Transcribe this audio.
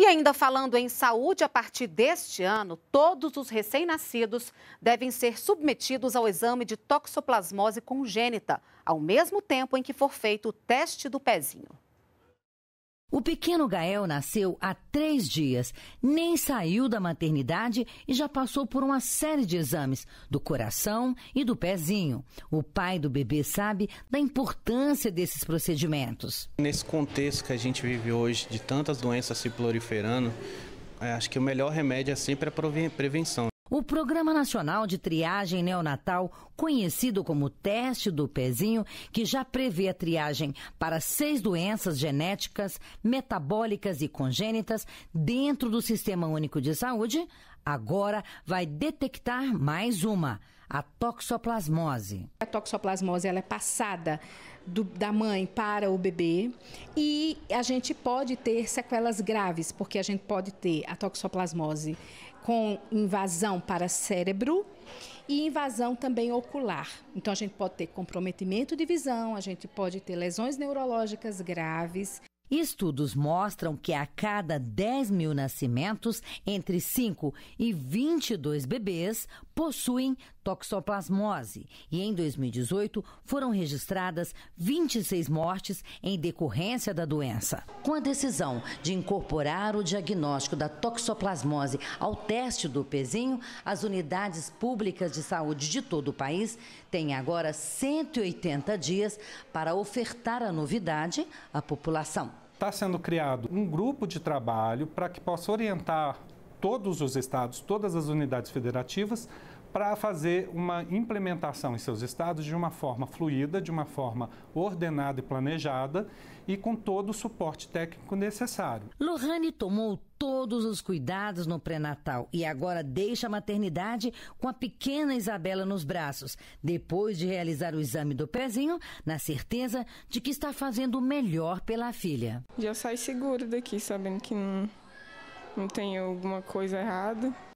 E ainda falando em saúde, a partir deste ano, todos os recém-nascidos devem ser submetidos ao exame de toxoplasmose congênita, ao mesmo tempo em que for feito o teste do pezinho. O pequeno Gael nasceu há três dias, nem saiu da maternidade e já passou por uma série de exames do coração e do pezinho. O pai do bebê sabe da importância desses procedimentos. Nesse contexto que a gente vive hoje, de tantas doenças se proliferando, é, acho que o melhor remédio é sempre a prevenção. O Programa Nacional de Triagem Neonatal, conhecido como Teste do Pezinho, que já prevê a triagem para seis doenças genéticas, metabólicas e congênitas dentro do Sistema Único de Saúde, agora vai detectar mais uma a toxoplasmose. A toxoplasmose ela é passada do, da mãe para o bebê e a gente pode ter sequelas graves, porque a gente pode ter a toxoplasmose com invasão para cérebro e invasão também ocular. Então a gente pode ter comprometimento de visão, a gente pode ter lesões neurológicas graves. Estudos mostram que a cada 10 mil nascimentos, entre 5 e 22 bebês possuem toxoplasmose e em 2018 foram registradas 26 mortes em decorrência da doença. Com a decisão de incorporar o diagnóstico da toxoplasmose ao teste do pezinho, as unidades públicas de saúde de todo o país têm agora 180 dias para ofertar a novidade à população. Está sendo criado um grupo de trabalho para que possa orientar todos os estados, todas as unidades federativas, para fazer uma implementação em seus estados de uma forma fluida, de uma forma ordenada e planejada e com todo o suporte técnico necessário. Lohane tomou todos os cuidados no pré-natal e agora deixa a maternidade com a pequena Isabela nos braços, depois de realizar o exame do pezinho, na certeza de que está fazendo o melhor pela filha. Já sai seguro daqui, sabendo que não, não tem alguma coisa errada.